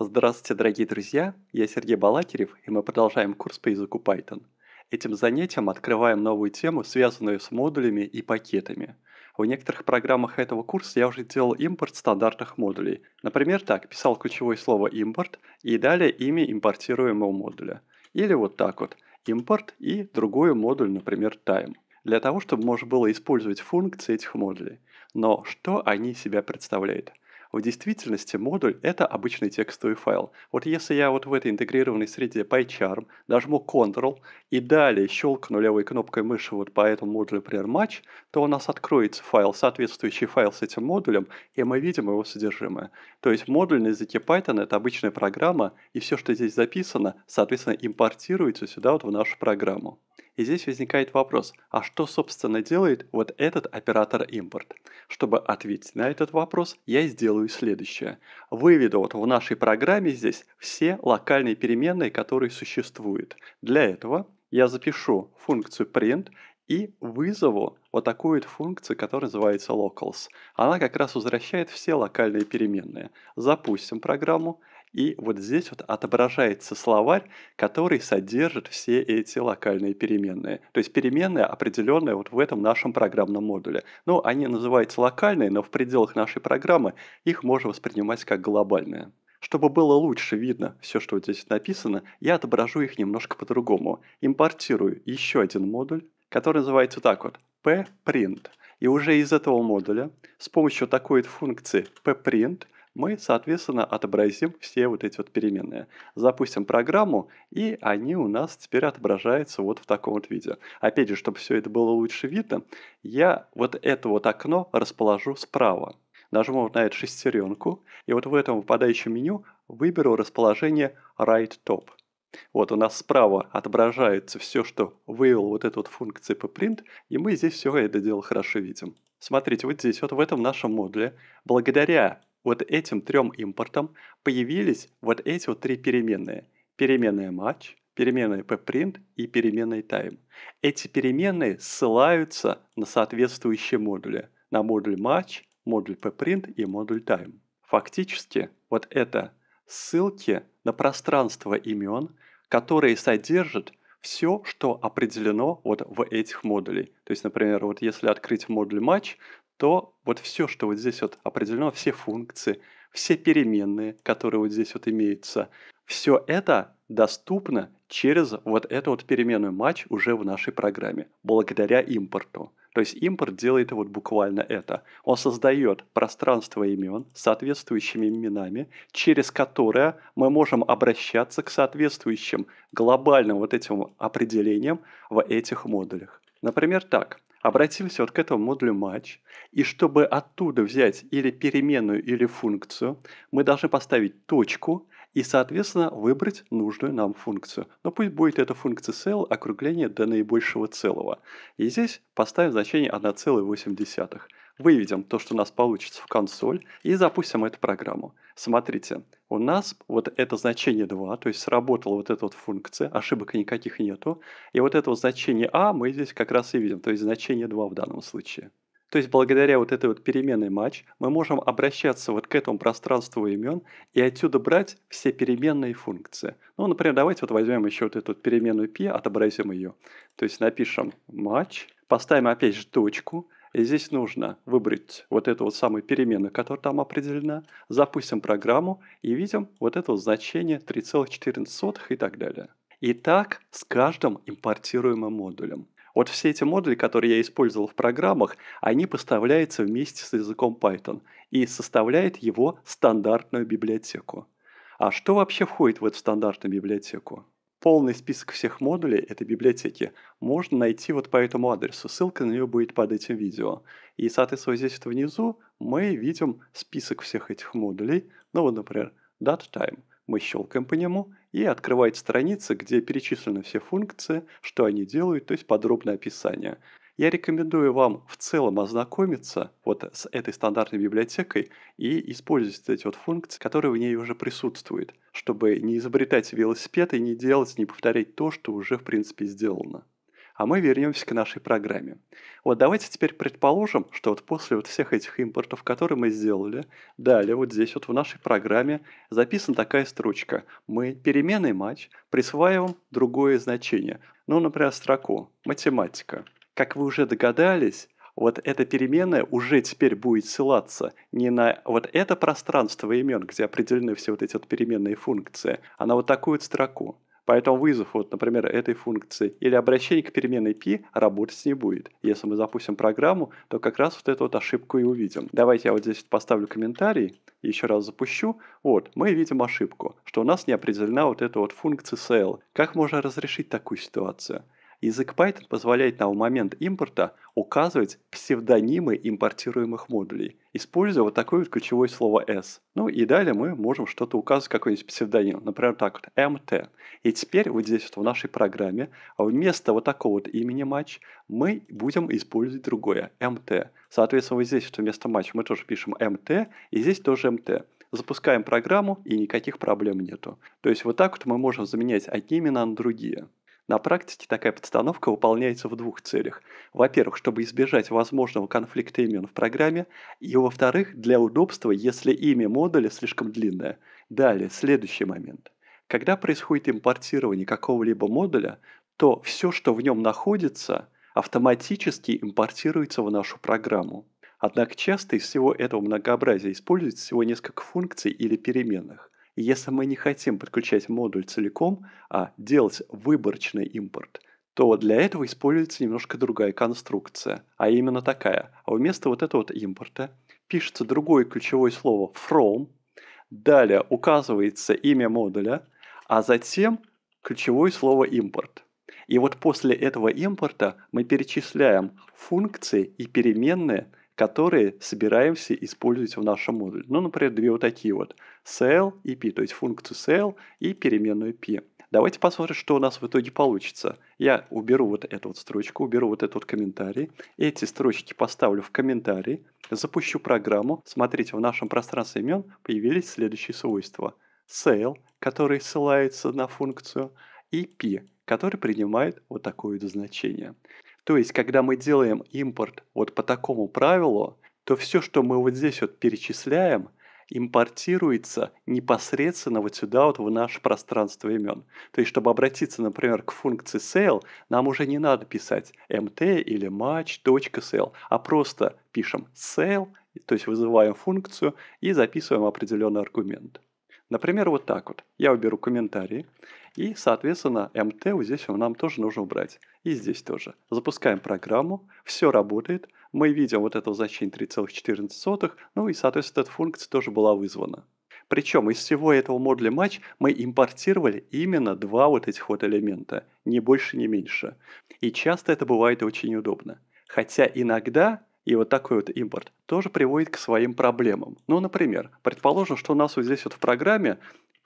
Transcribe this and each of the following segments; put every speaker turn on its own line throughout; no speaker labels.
Здравствуйте, дорогие друзья! Я Сергей Балакирев, и мы продолжаем курс по языку Python. Этим занятием открываем новую тему, связанную с модулями и пакетами. В некоторых программах этого курса я уже делал импорт стандартных модулей. Например, так, писал ключевое слово «импорт» и далее имя импортируемого модуля. Или вот так вот, импорт и другой модуль, например, time. Для того, чтобы можно было использовать функции этих модулей. Но что они себя представляют – в действительности модуль – это обычный текстовый файл. Вот если я вот в этой интегрированной среде PyCharm нажму Ctrl и далее щелкну левой кнопкой мыши вот по этому модулю, например, Match, то у нас откроется файл, соответствующий файл с этим модулем, и мы видим его содержимое. То есть модуль на языке Python – это обычная программа, и все, что здесь записано, соответственно, импортируется сюда вот в нашу программу. И здесь возникает вопрос, а что собственно делает вот этот оператор импорт? Чтобы ответить на этот вопрос, я сделаю следующее. Выведу вот в нашей программе здесь все локальные переменные, которые существуют. Для этого я запишу функцию print и вызову вот такую вот функцию, которая называется locals. Она как раз возвращает все локальные переменные. Запустим программу. И вот здесь вот отображается словарь, который содержит все эти локальные переменные. То есть переменные, определенные вот в этом нашем программном модуле. Ну, они называются локальные, но в пределах нашей программы их можно воспринимать как глобальные. Чтобы было лучше видно все, что вот здесь написано, я отображу их немножко по-другому. Импортирую еще один модуль, который называется так вот pprint. И уже из этого модуля с помощью такой функции pprint мы, соответственно, отобразим все вот эти вот переменные. Запустим программу, и они у нас теперь отображаются вот в таком вот виде. Опять же, чтобы все это было лучше видно, я вот это вот окно расположу справа. Нажму на эту шестеренку, и вот в этом выпадающем меню выберу расположение Right Top. Вот у нас справа отображается все, что вывел вот эта вот функция pprint, и мы здесь все это дело хорошо видим. Смотрите, вот здесь, вот в этом нашем модуле, благодаря вот этим трем импортам появились вот эти вот три переменные. Переменная match, переменная pprint и переменная time. Эти переменные ссылаются на соответствующие модули. На модуль match, модуль pprint и модуль time. Фактически вот это ссылки на пространство имен, которые содержат все, что определено вот в этих модулях. То есть, например, вот если открыть модуль матч, то вот все, что вот здесь вот определено, все функции, все переменные, которые вот здесь вот имеются, все это доступно через вот эту вот переменную матч уже в нашей программе, благодаря импорту. То есть импорт делает вот буквально это. Он создает пространство имен с соответствующими именами, через которое мы можем обращаться к соответствующим глобальным вот этим определениям в этих модулях. Например, так обратимся вот к этому модулю match, и чтобы оттуда взять или переменную, или функцию, мы должны поставить точку и, соответственно, выбрать нужную нам функцию. Но пусть будет эта функция cell округление до наибольшего целого. И здесь поставим значение 1,8 выведем то, что у нас получится в консоль и запустим эту программу. Смотрите, у нас вот это значение 2, то есть сработала вот эта вот функция, ошибок никаких нету. И вот этого значения а мы здесь как раз и видим, то есть значение 2 в данном случае. То есть благодаря вот этой вот переменной матч мы можем обращаться вот к этому пространству имен и отсюда брать все переменные функции. Ну, например, давайте вот возьмем еще вот эту вот переменную p, отобразим ее. То есть напишем матч, поставим опять же точку, и здесь нужно выбрать вот эту вот самую переменную, которая там определена, запустим программу и видим вот это вот значение 3,14 и так далее. И так с каждым импортируемым модулем. Вот все эти модули, которые я использовал в программах, они поставляются вместе с языком Python и составляют его стандартную библиотеку. А что вообще входит в эту стандартную библиотеку? полный список всех модулей этой библиотеки можно найти вот по этому адресу. Ссылка на нее будет под этим видео. И, соответственно, здесь вот внизу мы видим список всех этих модулей. Ну вот, например, DataTime. Мы щелкаем по нему и открывает страница, где перечислены все функции, что они делают, то есть подробное описание. Я рекомендую вам в целом ознакомиться вот с этой стандартной библиотекой и использовать эти вот функции, которые в ней уже присутствуют, чтобы не изобретать велосипед и не делать, не повторять то, что уже в принципе сделано. А мы вернемся к нашей программе. Вот давайте теперь предположим, что вот после вот всех этих импортов, которые мы сделали, далее вот здесь вот в нашей программе записана такая строчка. Мы переменный матч присваиваем другое значение. Ну, например, строку «Математика». Как вы уже догадались, вот эта переменная уже теперь будет ссылаться не на вот это пространство имен, где определены все вот эти вот переменные функции, а на вот такую вот строку. Поэтому вызов, вот, например, этой функции или обращение к переменной p работать не будет. Если мы запустим программу, то как раз вот эту вот ошибку и увидим. Давайте я вот здесь поставлю комментарий, еще раз запущу. Вот, мы видим ошибку, что у нас не определена вот эта вот функция sale. Как можно разрешить такую ситуацию? Язык Python позволяет нам в момент импорта указывать псевдонимы импортируемых модулей, используя вот такое вот ключевое слово S. Ну и далее мы можем что-то указывать, какой-нибудь псевдоним, например, так вот, MT. И теперь вот здесь вот в нашей программе а вместо вот такого вот имени матч мы будем использовать другое, MT. Соответственно, вот здесь вот вместо матч мы тоже пишем MT, и здесь тоже MT запускаем программу и никаких проблем нету. То есть вот так вот мы можем заменять одни имена на другие. На практике такая подстановка выполняется в двух целях. Во-первых, чтобы избежать возможного конфликта имен в программе, и во-вторых, для удобства, если имя модуля слишком длинное. Далее, следующий момент. Когда происходит импортирование какого-либо модуля, то все, что в нем находится, автоматически импортируется в нашу программу. Однако часто из всего этого многообразия используется всего несколько функций или переменных. Если мы не хотим подключать модуль целиком, а делать выборочный импорт, то для этого используется немножко другая конструкция, а именно такая. А вместо вот этого вот импорта пишется другое ключевое слово from, далее указывается имя модуля, а затем ключевое слово импорт. И вот после этого импорта мы перечисляем функции и переменные, которые собираемся использовать в нашем модуле. Ну, например, две вот такие вот sell и p, то есть функцию sell и переменную p. Давайте посмотрим, что у нас в итоге получится. Я уберу вот эту вот строчку, уберу вот этот вот комментарий. Эти строчки поставлю в комментарий, запущу программу. Смотрите, в нашем пространстве имен появились следующие свойства. Sale, который ссылается на функцию, и p, который принимает вот такое значение. То есть, когда мы делаем импорт вот по такому правилу, то все, что мы вот здесь вот перечисляем, импортируется непосредственно вот сюда вот в наше пространство имен. То есть, чтобы обратиться, например, к функции sale, нам уже не надо писать mt или match.sale, а просто пишем sale, то есть вызываем функцию и записываем определенный аргумент. Например, вот так вот. Я уберу комментарии. И, соответственно, МТ вот здесь нам тоже нужно убрать. И здесь тоже. Запускаем программу. Все работает. Мы видим вот это значение 3,14. Ну и, соответственно, эта функция тоже была вызвана. Причем из всего этого модуля матч мы импортировали именно два вот этих вот элемента, ни больше, ни меньше. И часто это бывает очень удобно. Хотя иногда и вот такой вот импорт тоже приводит к своим проблемам. Ну, например, предположим, что у нас вот здесь вот в программе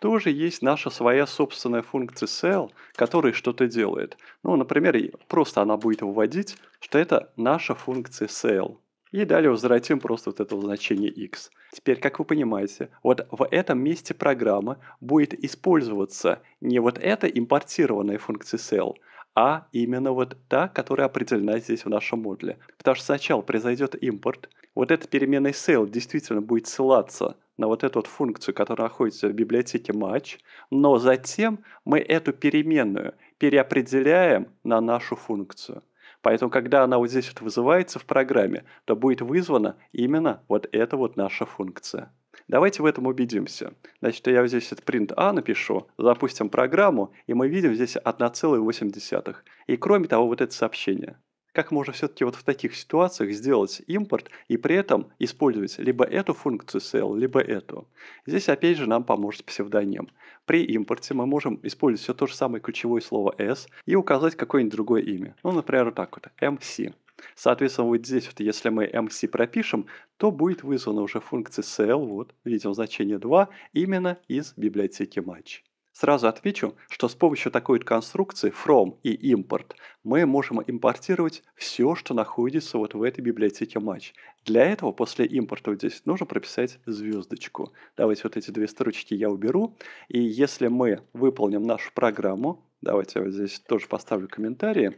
тоже есть наша своя собственная функция sell, которая что-то делает. Ну, например, просто она будет выводить, что это наша функция sell. И далее возвратим просто вот это значение x. Теперь, как вы понимаете, вот в этом месте программы будет использоваться не вот эта импортированная функция sell, а именно вот та, которая определена здесь в нашем модуле. Потому что сначала произойдет импорт, вот эта переменная sale действительно будет ссылаться на вот эту вот функцию, которая находится в библиотеке match, но затем мы эту переменную переопределяем на нашу функцию. Поэтому, когда она вот здесь вот вызывается в программе, то будет вызвана именно вот эта вот наша функция. Давайте в этом убедимся. Значит, я здесь от print a напишу, запустим программу, и мы видим здесь 1,8. И кроме того, вот это сообщение как можно все-таки вот в таких ситуациях сделать импорт и при этом использовать либо эту функцию sell, либо эту. Здесь опять же нам поможет псевдоним. При импорте мы можем использовать все то же самое ключевое слово s и указать какое-нибудь другое имя. Ну, например, вот так вот, MC. «эм Соответственно, вот здесь, вот, если мы MC «эм пропишем, то будет вызвана уже функция sell, вот, видим значение 2, именно из библиотеки match. Сразу отвечу, что с помощью такой конструкции from и import мы можем импортировать все, что находится вот в этой библиотеке match. Для этого после импорта здесь нужно прописать звездочку. Давайте вот эти две строчки я уберу. И если мы выполним нашу программу, давайте я вот здесь тоже поставлю комментарии,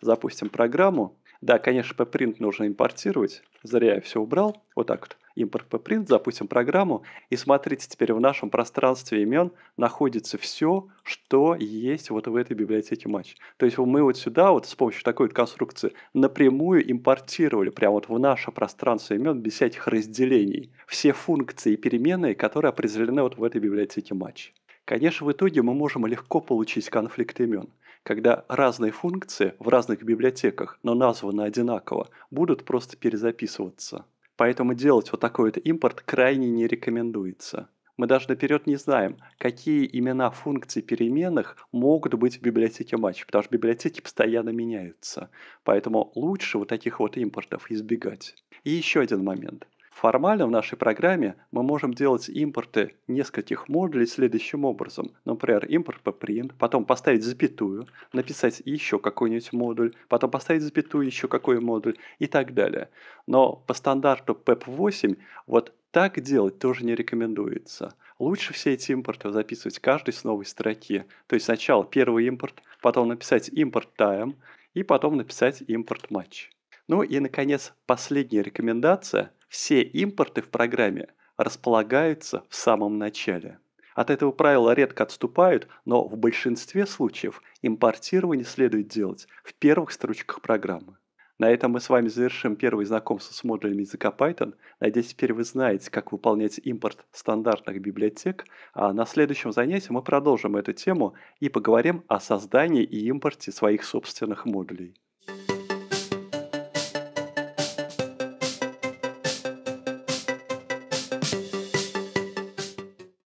запустим программу, да, конечно, pprint нужно импортировать. Зря я все убрал. Вот так вот. Импорт pprint, запустим программу. И смотрите, теперь в нашем пространстве имен находится все, что есть вот в этой библиотеке матч. То есть мы вот сюда вот с помощью такой вот конструкции напрямую импортировали прямо вот в наше пространство имен без всяких разделений все функции и переменные, которые определены вот в этой библиотеке матч. Конечно, в итоге мы можем легко получить конфликт имен когда разные функции в разных библиотеках, но названы одинаково, будут просто перезаписываться. Поэтому делать вот такой вот импорт крайне не рекомендуется. Мы даже наперед не знаем, какие имена функций переменных могут быть в библиотеке матч, потому что библиотеки постоянно меняются. Поэтому лучше вот таких вот импортов избегать. И еще один момент. Формально в нашей программе мы можем делать импорты нескольких модулей следующим образом. Например, импорт по print, потом поставить запятую, написать еще какой-нибудь модуль, потом поставить запятую еще какой модуль и так далее. Но по стандарту PEP8 вот так делать тоже не рекомендуется. Лучше все эти импорты записывать каждый с новой строки. То есть сначала первый импорт, потом написать импорт time и потом написать импорт match. Ну и, наконец, последняя рекомендация – все импорты в программе располагаются в самом начале. От этого правила редко отступают, но в большинстве случаев импортирование следует делать в первых строчках программы. На этом мы с вами завершим первое знакомство с модулями языка Python. Надеюсь, теперь вы знаете, как выполнять импорт стандартных библиотек. А на следующем занятии мы продолжим эту тему и поговорим о создании и импорте своих собственных модулей.